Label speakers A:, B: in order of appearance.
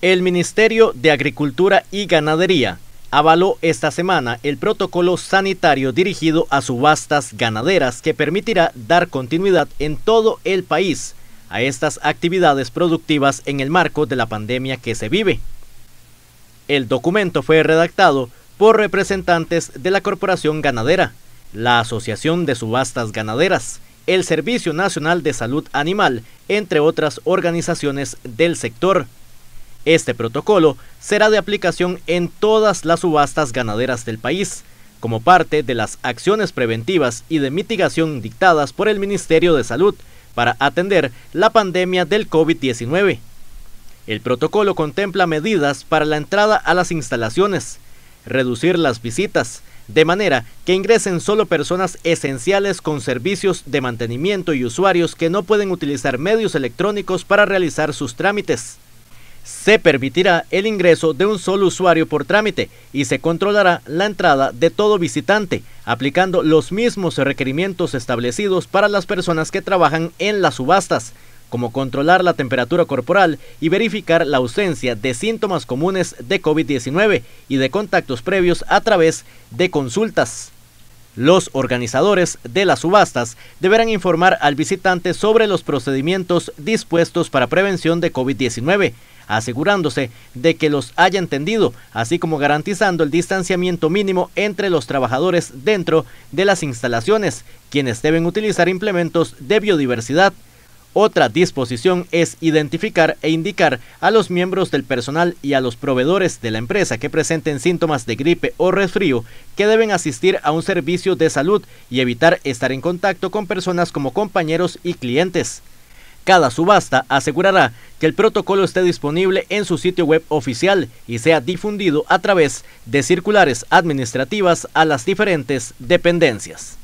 A: El Ministerio de Agricultura y Ganadería avaló esta semana el protocolo sanitario dirigido a subastas ganaderas que permitirá dar continuidad en todo el país a estas actividades productivas en el marco de la pandemia que se vive. El documento fue redactado por representantes de la Corporación Ganadera, la Asociación de Subastas Ganaderas, el Servicio Nacional de Salud Animal, entre otras organizaciones del sector. Este protocolo será de aplicación en todas las subastas ganaderas del país, como parte de las acciones preventivas y de mitigación dictadas por el Ministerio de Salud para atender la pandemia del COVID-19. El protocolo contempla medidas para la entrada a las instalaciones, reducir las visitas, de manera que ingresen solo personas esenciales con servicios de mantenimiento y usuarios que no pueden utilizar medios electrónicos para realizar sus trámites se permitirá el ingreso de un solo usuario por trámite y se controlará la entrada de todo visitante, aplicando los mismos requerimientos establecidos para las personas que trabajan en las subastas, como controlar la temperatura corporal y verificar la ausencia de síntomas comunes de COVID-19 y de contactos previos a través de consultas. Los organizadores de las subastas deberán informar al visitante sobre los procedimientos dispuestos para prevención de COVID-19, asegurándose de que los haya entendido, así como garantizando el distanciamiento mínimo entre los trabajadores dentro de las instalaciones, quienes deben utilizar implementos de biodiversidad otra disposición es identificar e indicar a los miembros del personal y a los proveedores de la empresa que presenten síntomas de gripe o resfrío que deben asistir a un servicio de salud y evitar estar en contacto con personas como compañeros y clientes. Cada subasta asegurará que el protocolo esté disponible en su sitio web oficial y sea difundido a través de circulares administrativas a las diferentes dependencias.